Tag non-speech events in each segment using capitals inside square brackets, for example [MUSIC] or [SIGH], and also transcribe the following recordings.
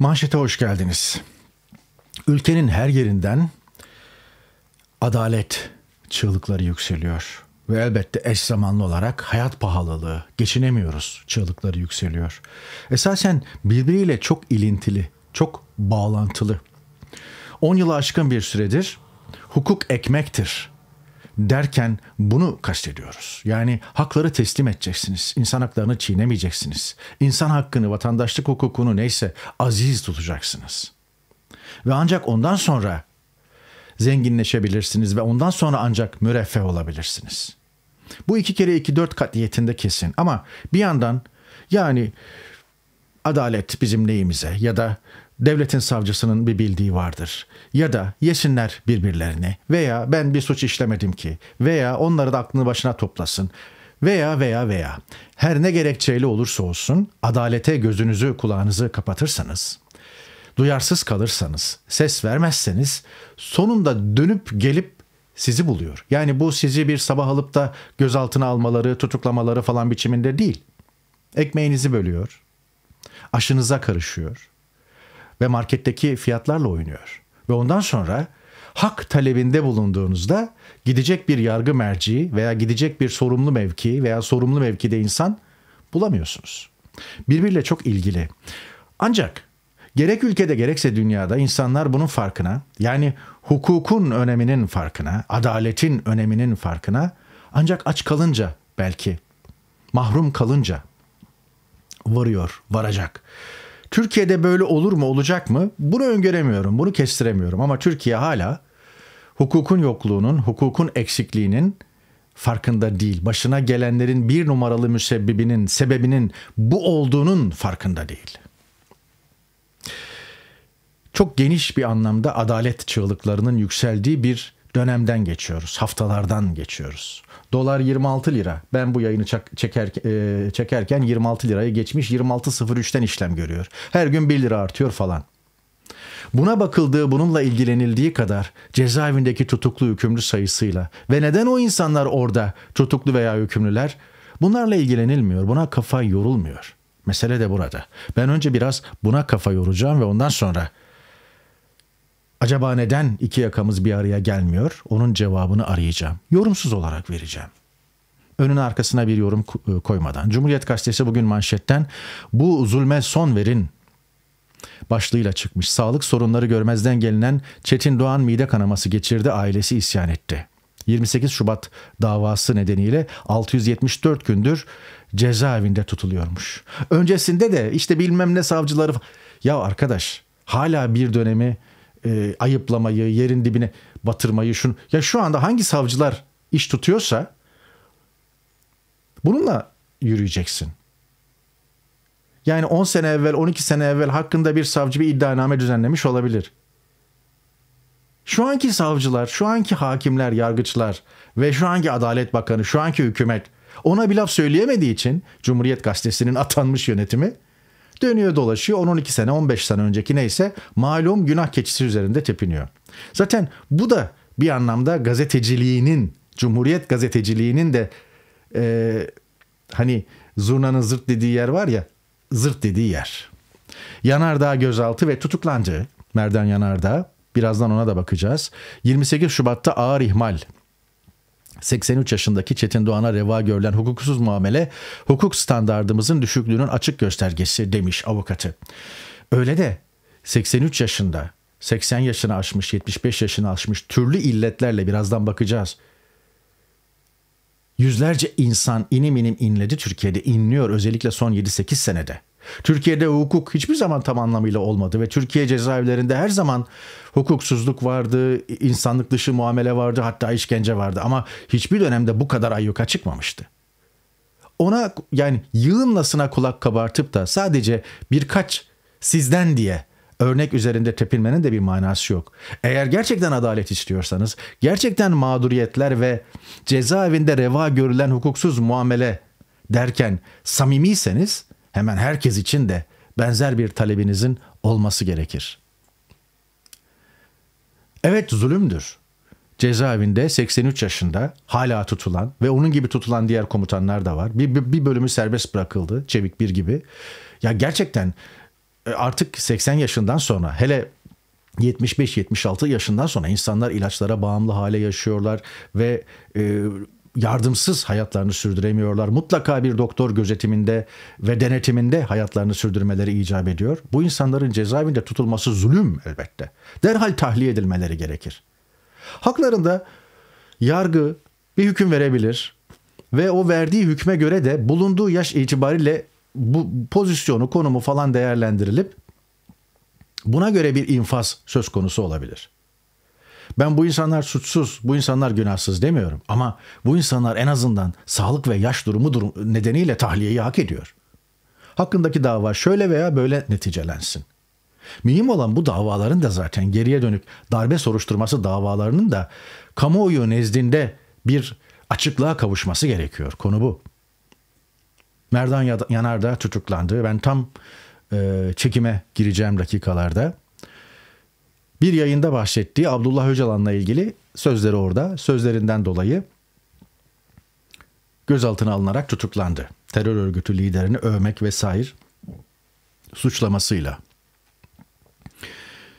Manşete hoş geldiniz. Ülkenin her yerinden adalet çığlıkları yükseliyor. Ve elbette eş zamanlı olarak hayat pahalılığı, geçinemiyoruz çığlıkları yükseliyor. Esasen birbiriyle çok ilintili, çok bağlantılı. 10 yılı aşkın bir süredir hukuk ekmektir derken bunu kastediyoruz. Yani hakları teslim edeceksiniz. İnsan haklarını çiğnemeyeceksiniz. İnsan hakkını, vatandaşlık hukukunu neyse aziz tutacaksınız. Ve ancak ondan sonra zenginleşebilirsiniz ve ondan sonra ancak müreffeh olabilirsiniz. Bu iki kere iki dört katiyetinde kesin ama bir yandan yani adalet bizim neyimize ya da devletin savcısının bir bildiği vardır. Ya da yesinler birbirlerini veya ben bir suç işlemedim ki veya onları da aklını başına toplasın veya veya veya her ne gerekçeyle olursa olsun adalete gözünüzü kulağınızı kapatırsanız, duyarsız kalırsanız, ses vermezseniz sonunda dönüp gelip sizi buluyor. Yani bu sizi bir sabah alıp da gözaltına almaları, tutuklamaları falan biçiminde değil. Ekmeğinizi bölüyor, aşınıza karışıyor, ve marketteki fiyatlarla oynuyor. Ve ondan sonra hak talebinde bulunduğunuzda gidecek bir yargı merci veya gidecek bir sorumlu mevki veya sorumlu mevkide insan bulamıyorsunuz. Birbiriyle çok ilgili. Ancak gerek ülkede gerekse dünyada insanlar bunun farkına, yani hukukun öneminin farkına, adaletin öneminin farkına ancak aç kalınca belki, mahrum kalınca varıyor, varacak. Türkiye'de böyle olur mu olacak mı? Bunu öngöremiyorum, bunu kestiremiyorum ama Türkiye hala hukukun yokluğunun, hukukun eksikliğinin farkında değil. Başına gelenlerin bir numaralı müsebbibinin, sebebinin bu olduğunun farkında değil. Çok geniş bir anlamda adalet çığlıklarının yükseldiği bir dönemden geçiyoruz, haftalardan geçiyoruz. Dolar 26 lira. Ben bu yayını çak, çeker, e, çekerken 26 lirayı geçmiş 26.03'ten işlem görüyor. Her gün 1 lira artıyor falan. Buna bakıldığı bununla ilgilenildiği kadar cezaevindeki tutuklu hükümlü sayısıyla ve neden o insanlar orada tutuklu veya hükümlüler bunlarla ilgilenilmiyor. Buna kafa yorulmuyor. Mesele de burada. Ben önce biraz buna kafa yoracağım ve ondan sonra Acaba neden iki yakamız bir araya gelmiyor? Onun cevabını arayacağım. Yorumsuz olarak vereceğim. Önün arkasına bir yorum e, koymadan. Cumhuriyet Gazetesi bugün manşetten bu zulme son verin başlığıyla çıkmış. Sağlık sorunları görmezden gelinen Çetin Doğan mide kanaması geçirdi, ailesi isyan etti. 28 Şubat davası nedeniyle 674 gündür cezaevinde tutuluyormuş. Öncesinde de işte bilmem ne savcıları ya arkadaş hala bir dönemi e, ayıplamayı, yerin dibine batırmayı şunu. Ya şu anda hangi savcılar iş tutuyorsa bununla yürüyeceksin. Yani 10 sene evvel, 12 sene evvel hakkında bir savcı bir iddianame düzenlemiş olabilir. Şu anki savcılar, şu anki hakimler, yargıçlar ve şu anki Adalet Bakanı, şu anki hükümet ona bir laf söyleyemediği için Cumhuriyet Gazetesi'nin [LAUGHS] atanmış yönetimi Dönüyor dolaşıyor 10-12 sene 15 sene önceki neyse malum günah keçisi üzerinde tepiniyor. Zaten bu da bir anlamda gazeteciliğinin, Cumhuriyet gazeteciliğinin de e, hani zurnanın zırt dediği yer var ya, zırt dediği yer. Yanardağ gözaltı ve tutuklandı. Merdan Yanardağ. Birazdan ona da bakacağız. 28 Şubat'ta ağır ihmal 83 yaşındaki Çetin Doğan'a reva görülen hukuksuz muamele hukuk standardımızın düşüklüğünün açık göstergesi demiş avukatı. Öyle de 83 yaşında 80 yaşını aşmış, 75 yaşını aşmış türlü illetlerle birazdan bakacağız. Yüzlerce insan inim inim inledi Türkiye'de inliyor özellikle son 7-8 senede. Türkiye'de hukuk hiçbir zaman tam anlamıyla olmadı ve Türkiye cezaevlerinde her zaman hukuksuzluk vardı, insanlık dışı muamele vardı, hatta işkence vardı ama hiçbir dönemde bu kadar ayyuka çıkmamıştı. Ona yani yığınlasına kulak kabartıp da sadece birkaç sizden diye örnek üzerinde tepinmenin de bir manası yok. Eğer gerçekten adalet istiyorsanız, gerçekten mağduriyetler ve cezaevinde reva görülen hukuksuz muamele derken samimiyseniz hemen herkes için de benzer bir talebinizin olması gerekir. Evet zulümdür. Cezaevinde 83 yaşında hala tutulan ve onun gibi tutulan diğer komutanlar da var. Bir, bir, bir bölümü serbest bırakıldı Çevik Bir gibi. Ya gerçekten e, artık 80 yaşından sonra hele 75-76 yaşından sonra insanlar ilaçlara bağımlı hale yaşıyorlar ve e, yardımsız hayatlarını sürdüremiyorlar. Mutlaka bir doktor gözetiminde ve denetiminde hayatlarını sürdürmeleri icap ediyor. Bu insanların cezaevinde tutulması zulüm elbette. Derhal tahliye edilmeleri gerekir. Haklarında yargı bir hüküm verebilir ve o verdiği hükme göre de bulunduğu yaş itibariyle bu pozisyonu, konumu falan değerlendirilip buna göre bir infaz söz konusu olabilir. Ben bu insanlar suçsuz, bu insanlar günahsız demiyorum. Ama bu insanlar en azından sağlık ve yaş durumu durum, nedeniyle tahliyeyi hak ediyor. Hakkındaki dava şöyle veya böyle neticelensin. Mühim olan bu davaların da zaten geriye dönük darbe soruşturması davalarının da kamuoyu nezdinde bir açıklığa kavuşması gerekiyor. Konu bu. Merdan Yanar da tutuklandı. Ben tam e, çekime gireceğim dakikalarda bir yayında bahsettiği Abdullah Öcalan'la ilgili sözleri orada. Sözlerinden dolayı gözaltına alınarak tutuklandı. Terör örgütü liderini övmek vesaire suçlamasıyla.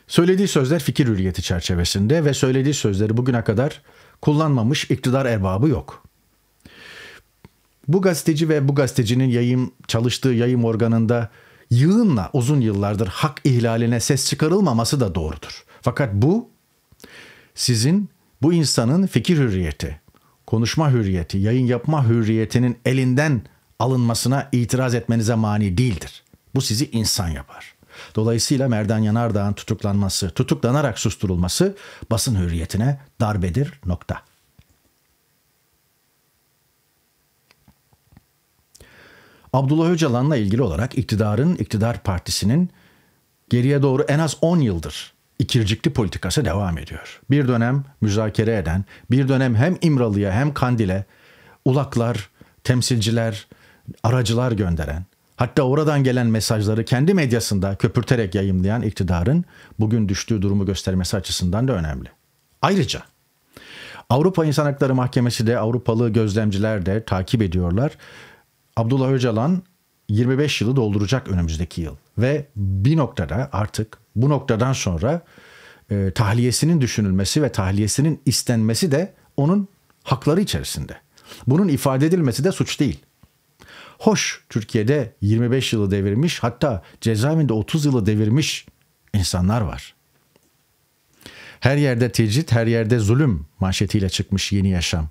Söylediği sözler fikir hürriyeti çerçevesinde ve söylediği sözleri bugüne kadar kullanmamış iktidar erbabı yok. Bu gazeteci ve bu gazetecinin yayın çalıştığı yayın organında yığınla uzun yıllardır hak ihlaline ses çıkarılmaması da doğrudur. Fakat bu sizin bu insanın fikir hürriyeti, konuşma hürriyeti, yayın yapma hürriyetinin elinden alınmasına itiraz etmenize mani değildir. Bu sizi insan yapar. Dolayısıyla Merdan Yanardağ'ın tutuklanması, tutuklanarak susturulması basın hürriyetine darbedir nokta. Abdullah Öcalan'la ilgili olarak iktidarın, iktidar partisinin geriye doğru en az 10 yıldır ikircikli politikası devam ediyor. Bir dönem müzakere eden, bir dönem hem İmralı'ya hem Kandil'e ulaklar, temsilciler, aracılar gönderen, hatta oradan gelen mesajları kendi medyasında köpürterek yayımlayan iktidarın bugün düştüğü durumu göstermesi açısından da önemli. Ayrıca Avrupa İnsan Hakları Mahkemesi de Avrupalı gözlemciler de takip ediyorlar. Abdullah Öcalan 25 yılı dolduracak önümüzdeki yıl. Ve bir noktada artık bu noktadan sonra e, tahliyesinin düşünülmesi ve tahliyesinin istenmesi de onun hakları içerisinde. Bunun ifade edilmesi de suç değil. Hoş Türkiye'de 25 yılı devirmiş hatta cezaevinde 30 yılı devirmiş insanlar var. Her yerde tecrit, her yerde zulüm manşetiyle çıkmış yeni yaşam.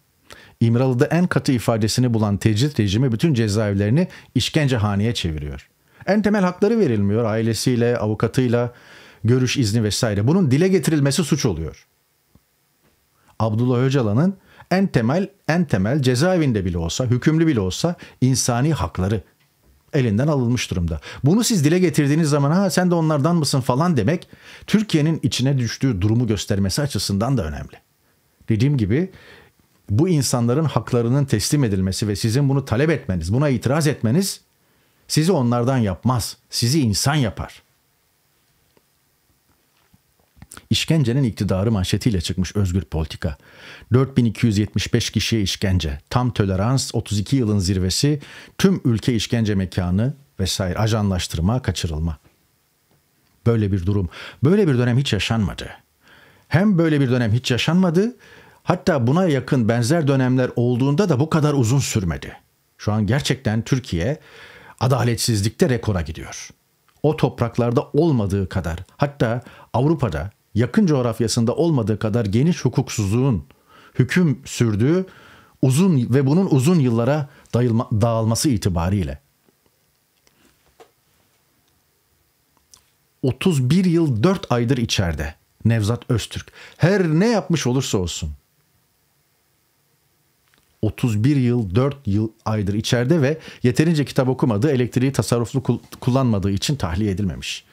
İmralı'da en katı ifadesini bulan tecrit rejimi bütün cezaevlerini işkencehaneye çeviriyor. En temel hakları verilmiyor ailesiyle, avukatıyla, görüş izni vesaire. Bunun dile getirilmesi suç oluyor. Abdullah Öcalan'ın en temel en temel cezaevinde bile olsa, hükümlü bile olsa insani hakları elinden alınmış durumda. Bunu siz dile getirdiğiniz zaman ha sen de onlardan mısın falan demek Türkiye'nin içine düştüğü durumu göstermesi açısından da önemli. Dediğim gibi bu insanların haklarının teslim edilmesi ve sizin bunu talep etmeniz, buna itiraz etmeniz sizi onlardan yapmaz. Sizi insan yapar. İşkencenin iktidarı manşetiyle çıkmış Özgür Politika. 4275 kişiye işkence, tam tolerans, 32 yılın zirvesi, tüm ülke işkence mekanı vesaire, ajanlaştırma, kaçırılma. Böyle bir durum, böyle bir dönem hiç yaşanmadı. Hem böyle bir dönem hiç yaşanmadı Hatta buna yakın benzer dönemler olduğunda da bu kadar uzun sürmedi. Şu an gerçekten Türkiye adaletsizlikte rekora gidiyor. O topraklarda olmadığı kadar hatta Avrupa'da yakın coğrafyasında olmadığı kadar geniş hukuksuzluğun hüküm sürdüğü uzun ve bunun uzun yıllara dayılma, dağılması itibariyle. 31 yıl 4 aydır içeride Nevzat Öztürk. Her ne yapmış olursa olsun 31 yıl 4 yıl aydır içeride ve yeterince kitap okumadığı, elektriği tasarruflu kullanmadığı için tahliye edilmemiş.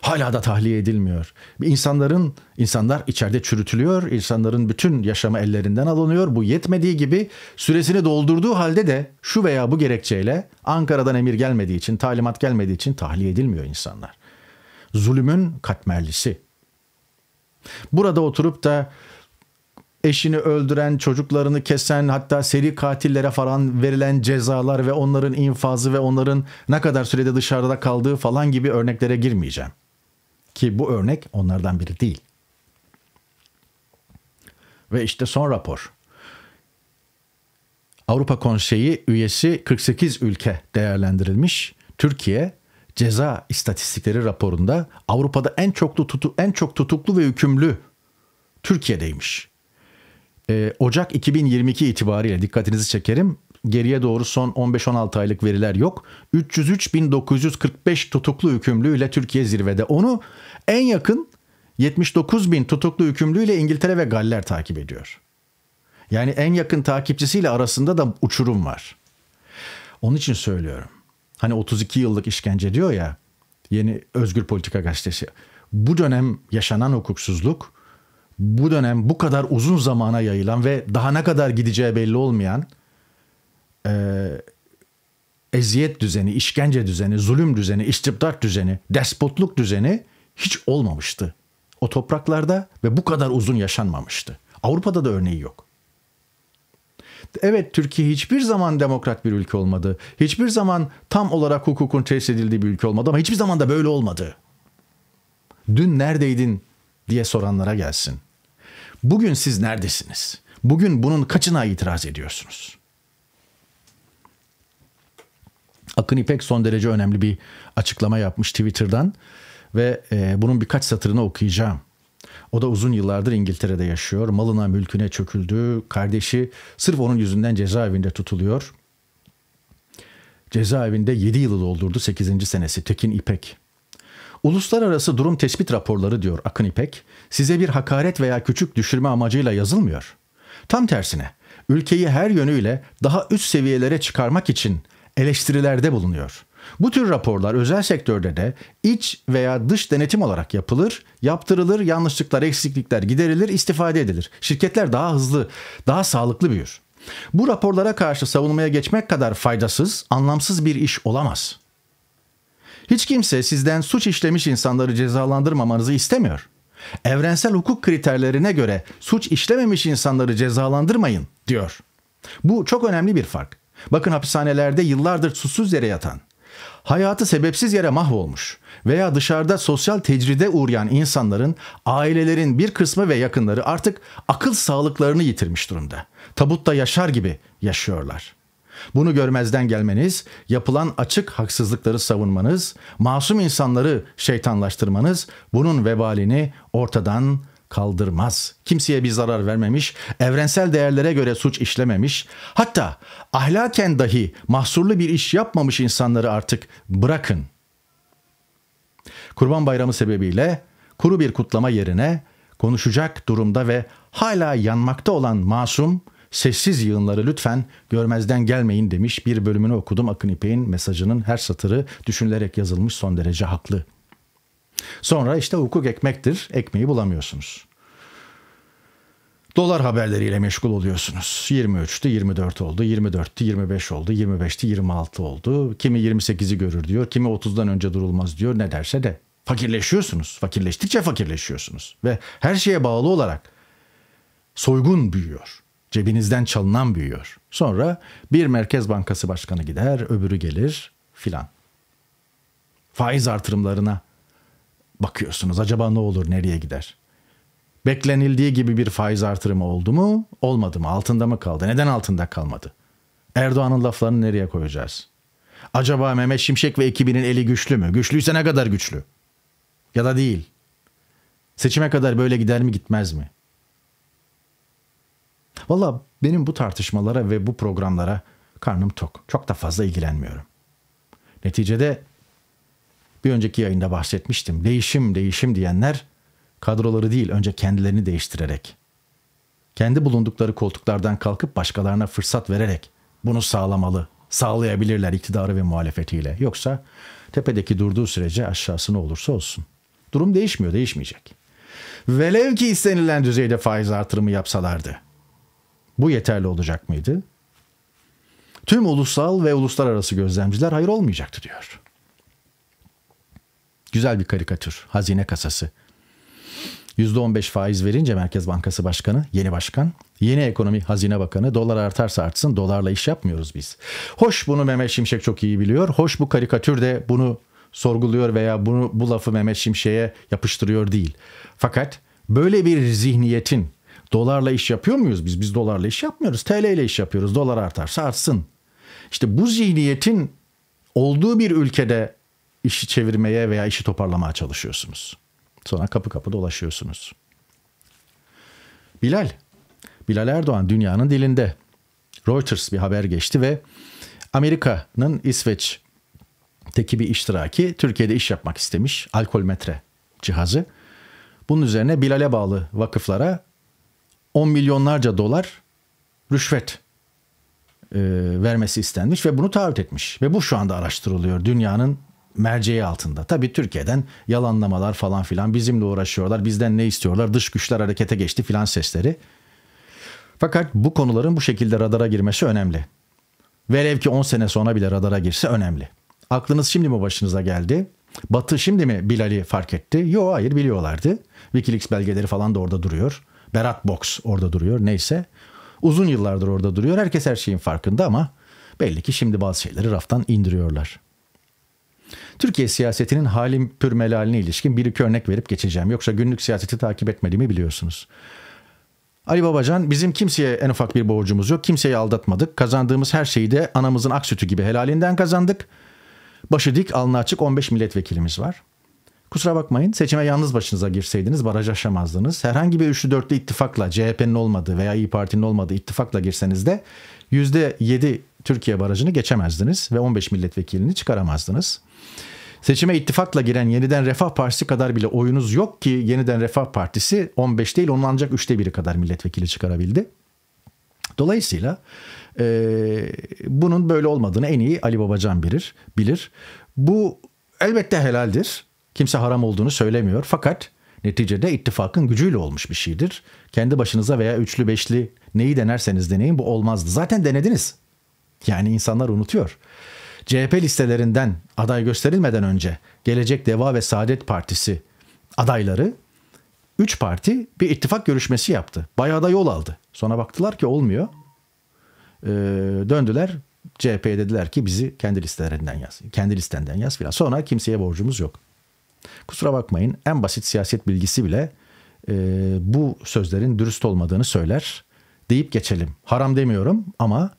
Hala da tahliye edilmiyor. İnsanların insanlar içeride çürütülüyor. insanların bütün yaşamı ellerinden alınıyor. Bu yetmediği gibi süresini doldurduğu halde de şu veya bu gerekçeyle Ankara'dan emir gelmediği için, talimat gelmediği için tahliye edilmiyor insanlar. Zulümün katmerlisi. Burada oturup da eşini öldüren, çocuklarını kesen hatta seri katillere falan verilen cezalar ve onların infazı ve onların ne kadar sürede dışarıda kaldığı falan gibi örneklere girmeyeceğim. Ki bu örnek onlardan biri değil. Ve işte son rapor. Avrupa Konseyi üyesi 48 ülke değerlendirilmiş. Türkiye ceza istatistikleri raporunda Avrupa'da en çoklu tutu en çok tutuklu ve hükümlü Türkiye'deymiş e, Ocak 2022 itibariyle dikkatinizi çekerim. Geriye doğru son 15-16 aylık veriler yok. 303.945 tutuklu hükümlüyle Türkiye zirvede. Onu en yakın 79.000 tutuklu hükümlüyle İngiltere ve Galler takip ediyor. Yani en yakın takipçisiyle arasında da uçurum var. Onun için söylüyorum. Hani 32 yıllık işkence diyor ya yeni Özgür Politika Gazetesi. Bu dönem yaşanan hukuksuzluk bu dönem bu kadar uzun zamana yayılan ve daha ne kadar gideceği belli olmayan e, eziyet düzeni, işkence düzeni, zulüm düzeni, istibdat düzeni, despotluk düzeni hiç olmamıştı. O topraklarda ve bu kadar uzun yaşanmamıştı. Avrupa'da da örneği yok. Evet Türkiye hiçbir zaman demokrat bir ülke olmadı. Hiçbir zaman tam olarak hukukun tesis edildiği bir ülke olmadı ama hiçbir zaman da böyle olmadı. Dün neredeydin diye soranlara gelsin. Bugün siz neredesiniz? Bugün bunun kaçına itiraz ediyorsunuz? Akın İpek son derece önemli bir açıklama yapmış Twitter'dan ve e, bunun birkaç satırını okuyacağım. O da uzun yıllardır İngiltere'de yaşıyor. Malına mülküne çöküldü. Kardeşi sırf onun yüzünden cezaevinde tutuluyor. Cezaevinde 7 yılı doldurdu 8. senesi Tekin İpek. Uluslararası durum tespit raporları diyor Akın İpek, size bir hakaret veya küçük düşürme amacıyla yazılmıyor. Tam tersine, ülkeyi her yönüyle daha üst seviyelere çıkarmak için eleştirilerde bulunuyor. Bu tür raporlar özel sektörde de iç veya dış denetim olarak yapılır, yaptırılır, yanlışlıklar, eksiklikler giderilir, istifade edilir. Şirketler daha hızlı, daha sağlıklı büyür. Bu raporlara karşı savunmaya geçmek kadar faydasız, anlamsız bir iş olamaz. Hiç kimse sizden suç işlemiş insanları cezalandırmamanızı istemiyor. Evrensel hukuk kriterlerine göre suç işlememiş insanları cezalandırmayın diyor. Bu çok önemli bir fark. Bakın hapishanelerde yıllardır susuz yere yatan, hayatı sebepsiz yere mahvolmuş veya dışarıda sosyal tecride uğrayan insanların ailelerin bir kısmı ve yakınları artık akıl sağlıklarını yitirmiş durumda. Tabutta yaşar gibi yaşıyorlar.'' Bunu görmezden gelmeniz, yapılan açık haksızlıkları savunmanız, masum insanları şeytanlaştırmanız bunun vebalini ortadan kaldırmaz. Kimseye bir zarar vermemiş, evrensel değerlere göre suç işlememiş, hatta ahlaken dahi mahsurlu bir iş yapmamış insanları artık bırakın. Kurban Bayramı sebebiyle kuru bir kutlama yerine konuşacak durumda ve hala yanmakta olan masum, sessiz yığınları lütfen görmezden gelmeyin demiş. Bir bölümünü okudum Akın İpek'in mesajının her satırı düşünülerek yazılmış son derece haklı. Sonra işte hukuk ekmektir, ekmeği bulamıyorsunuz. Dolar haberleriyle meşgul oluyorsunuz. 23'tü 24 oldu, 24'tü 25 oldu, 25'ti 26 oldu. Kimi 28'i görür diyor, kimi 30'dan önce durulmaz diyor ne derse de. Fakirleşiyorsunuz, fakirleştikçe fakirleşiyorsunuz. Ve her şeye bağlı olarak soygun büyüyor cebinizden çalınan büyüyor. Sonra bir Merkez Bankası Başkanı gider, öbürü gelir filan. Faiz artırımlarına bakıyorsunuz. Acaba ne olur, nereye gider? Beklenildiği gibi bir faiz artırımı oldu mu? Olmadı mı? Altında mı kaldı? Neden altında kalmadı? Erdoğan'ın laflarını nereye koyacağız? Acaba Mehmet Şimşek ve ekibinin eli güçlü mü? Güçlüyse ne kadar güçlü? Ya da değil. Seçime kadar böyle gider mi gitmez mi? Valla benim bu tartışmalara ve bu programlara karnım tok. Çok da fazla ilgilenmiyorum. Neticede bir önceki yayında bahsetmiştim. Değişim değişim diyenler kadroları değil önce kendilerini değiştirerek. Kendi bulundukları koltuklardan kalkıp başkalarına fırsat vererek bunu sağlamalı, sağlayabilirler iktidarı ve muhalefetiyle. Yoksa tepedeki durduğu sürece aşağısı ne olursa olsun. Durum değişmiyor, değişmeyecek. Velev ki istenilen düzeyde faiz artırımı yapsalardı. Bu yeterli olacak mıydı? Tüm ulusal ve uluslararası gözlemciler hayır olmayacaktı diyor. Güzel bir karikatür. Hazine kasası. %15 faiz verince Merkez Bankası Başkanı, yeni başkan, yeni ekonomi Hazine Bakanı dolar artarsa artsın dolarla iş yapmıyoruz biz. Hoş bunu Mehmet Şimşek çok iyi biliyor. Hoş bu karikatür de bunu sorguluyor veya bunu bu lafı Mehmet Şimşek'e yapıştırıyor değil. Fakat böyle bir zihniyetin Dolarla iş yapıyor muyuz biz? Biz dolarla iş yapmıyoruz. TL ile iş yapıyoruz. Dolar artarsa artsın. İşte bu zihniyetin olduğu bir ülkede işi çevirmeye veya işi toparlamaya çalışıyorsunuz. Sonra kapı kapı dolaşıyorsunuz. Bilal, Bilal Erdoğan dünyanın dilinde. Reuters bir haber geçti ve Amerika'nın İsveç'teki bir iştiraki Türkiye'de iş yapmak istemiş alkolmetre cihazı. Bunun üzerine Bilal'e bağlı vakıflara 10 milyonlarca dolar rüşvet e, vermesi istenmiş ve bunu taahhüt etmiş. Ve bu şu anda araştırılıyor dünyanın merceği altında. Tabi Türkiye'den yalanlamalar falan filan bizimle uğraşıyorlar, bizden ne istiyorlar, dış güçler harekete geçti filan sesleri. Fakat bu konuların bu şekilde radara girmesi önemli. Velev ki 10 sene sonra bile radara girse önemli. Aklınız şimdi mi başınıza geldi? Batı şimdi mi Bilal'i fark etti? Yok hayır biliyorlardı. Wikileaks belgeleri falan da orada duruyor. Berat Box orada duruyor neyse. Uzun yıllardır orada duruyor. Herkes her şeyin farkında ama belli ki şimdi bazı şeyleri raftan indiriyorlar. Türkiye siyasetinin halim pürmelaline ilişkin bir iki örnek verip geçeceğim. Yoksa günlük siyaseti takip etmediğimi biliyorsunuz. Ali Babacan bizim kimseye en ufak bir borcumuz yok. Kimseyi aldatmadık. Kazandığımız her şeyi de anamızın ak sütü gibi helalinden kazandık. Başı dik alnı açık 15 milletvekilimiz var. Kusura bakmayın seçime yalnız başınıza girseydiniz baraj aşamazdınız. Herhangi bir üçlü dörtlü ittifakla CHP'nin olmadığı veya İyi Parti'nin olmadığı ittifakla girseniz de %7 Türkiye barajını geçemezdiniz ve 15 milletvekilini çıkaramazdınız. Seçime ittifakla giren Yeniden Refah Partisi kadar bile oyunuz yok ki Yeniden Refah Partisi 15 değil onun ancak 3'te 1'i kadar milletvekili çıkarabildi. Dolayısıyla e, bunun böyle olmadığını en iyi Ali Babacan bilir. bilir. Bu elbette helaldir Kimse haram olduğunu söylemiyor fakat neticede ittifakın gücüyle olmuş bir şeydir. Kendi başınıza veya üçlü beşli neyi denerseniz deneyin bu olmazdı. Zaten denediniz. Yani insanlar unutuyor. CHP listelerinden aday gösterilmeden önce Gelecek Deva ve Saadet Partisi adayları 3 parti bir ittifak görüşmesi yaptı. Bayağı da yol aldı. Sonra baktılar ki olmuyor. Ee, döndüler CHP'ye dediler ki bizi kendi listelerinden yaz. Kendi listenden yaz filan. Sonra kimseye borcumuz yok. Kusura bakmayın en basit siyaset bilgisi bile e, bu sözlerin dürüst olmadığını söyler deyip geçelim. Haram demiyorum ama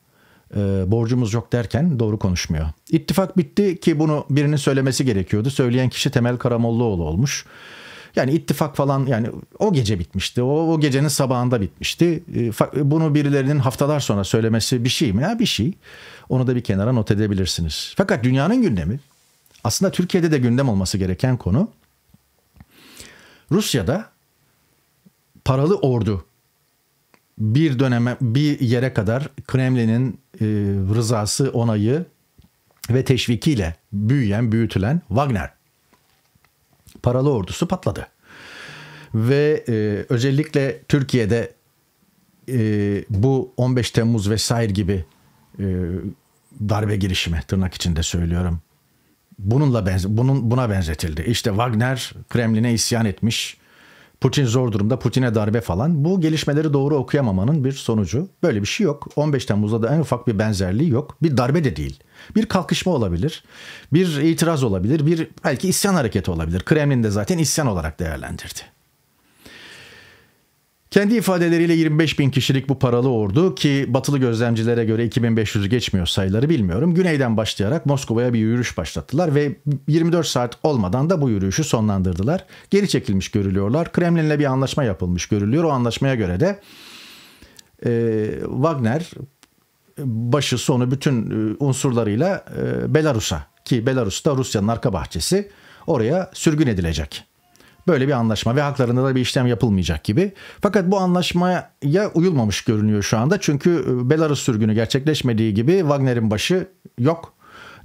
e, borcumuz yok derken doğru konuşmuyor. İttifak bitti ki bunu birinin söylemesi gerekiyordu. Söyleyen kişi Temel Karamollaoğlu olmuş. Yani ittifak falan yani o gece bitmişti. O, o gecenin sabahında bitmişti. E, bunu birilerinin haftalar sonra söylemesi bir şey mi? Ha bir şey. Onu da bir kenara not edebilirsiniz. Fakat dünyanın gündemi aslında Türkiye'de de gündem olması gereken konu Rusya'da paralı ordu bir döneme bir yere kadar Kremlin'in e, rızası, onayı ve teşvikiyle büyüyen, büyütülen Wagner paralı ordusu patladı. Ve e, özellikle Türkiye'de e, bu 15 Temmuz vesaire gibi e, darbe girişimi tırnak içinde söylüyorum bununla benze bunun buna benzetildi. İşte Wagner Kremlin'e isyan etmiş. Putin zor durumda, Putin'e darbe falan. Bu gelişmeleri doğru okuyamamanın bir sonucu. Böyle bir şey yok. 15 Temmuz'da da en ufak bir benzerliği yok. Bir darbe de değil. Bir kalkışma olabilir. Bir itiraz olabilir. Bir belki isyan hareketi olabilir. Kremlin de zaten isyan olarak değerlendirdi. Kendi ifadeleriyle 25 bin kişilik bu paralı ordu ki batılı gözlemcilere göre 2500'ü geçmiyor sayıları bilmiyorum. Güneyden başlayarak Moskova'ya bir yürüyüş başlattılar ve 24 saat olmadan da bu yürüyüşü sonlandırdılar. Geri çekilmiş görülüyorlar. Kremlin'le bir anlaşma yapılmış görülüyor. O anlaşmaya göre de e, Wagner başı sonu bütün e, unsurlarıyla e, Belarus'a ki Belarus da Rusya'nın arka bahçesi oraya sürgün edilecek. Böyle bir anlaşma ve haklarında da bir işlem yapılmayacak gibi. Fakat bu anlaşmaya uyulmamış görünüyor şu anda. Çünkü e, Belarus sürgünü gerçekleşmediği gibi Wagner'in başı yok.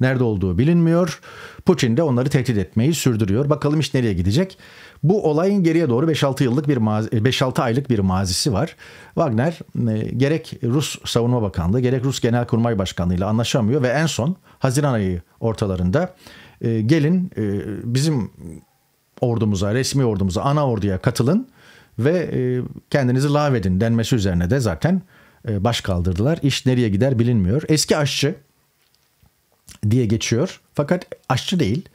Nerede olduğu bilinmiyor. Putin de onları tehdit etmeyi sürdürüyor. Bakalım iş nereye gidecek? Bu olayın geriye doğru 5-6 yıllık bir 5-6 e, aylık bir mazisi var. Wagner e, gerek Rus Savunma Bakanlığı gerek Rus Genelkurmay Başkanlığı ile anlaşamıyor ve en son Haziran ayı ortalarında gelin bizim ordumuza, resmi ordumuza, ana orduya katılın ve e, kendinizi lağvedin denmesi üzerine de zaten e, baş kaldırdılar. İş nereye gider bilinmiyor. Eski aşçı diye geçiyor. Fakat aşçı değil.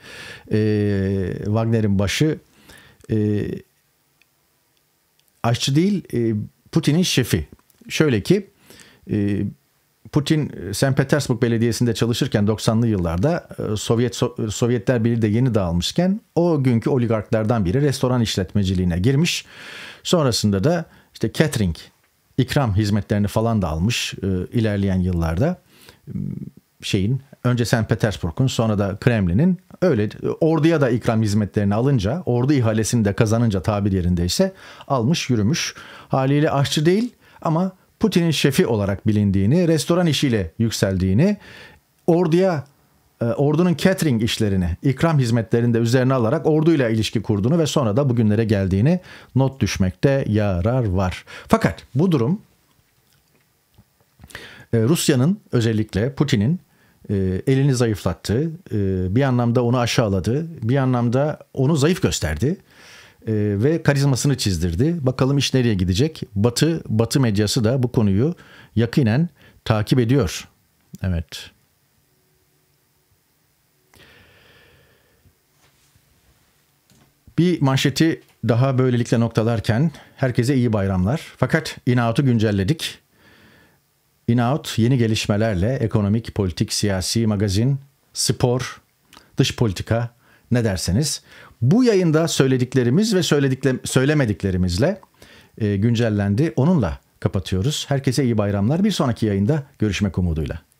E, Wagner'in başı e, aşçı değil e, Putin'in şefi. Şöyle ki e, Putin e, St. Petersburg Belediyesi'nde çalışırken 90'lı yıllarda e, Sovyet e, Sovyetler Birliği de yeni dağılmışken o günkü oligarklardan biri restoran işletmeciliğine girmiş. Sonrasında da işte catering, ikram hizmetlerini falan da almış ilerleyen yıllarda şeyin önce St. Petersburg'un sonra da Kremlin'in öyle orduya da ikram hizmetlerini alınca ordu ihalesini de kazanınca tabir yerindeyse almış yürümüş. Haliyle aşçı değil ama Putin'in şefi olarak bilindiğini, restoran işiyle yükseldiğini, orduya e, ordunun catering işlerini, ikram hizmetlerinde üzerine alarak orduyla ilişki kurduğunu ve sonra da bugünlere geldiğini not düşmekte yarar var. Fakat bu durum e, Rusya'nın özellikle Putin'in e, elini zayıflattı, bir anlamda onu aşağıladı, bir anlamda onu zayıf gösterdi ee, ve karizmasını çizdirdi. Bakalım iş nereye gidecek? Batı Batı medyası da bu konuyu yakinen takip ediyor. Evet. Bir manşeti daha böylelikle noktalarken herkese iyi bayramlar. Fakat inaatı güncelledik. İnaut yeni gelişmelerle ekonomik, politik, siyasi, magazin, spor, dış politika ne derseniz bu yayında söylediklerimiz ve söyledikle, söylemediklerimizle e, güncellendi. Onunla kapatıyoruz. Herkese iyi bayramlar. Bir sonraki yayında görüşmek umuduyla.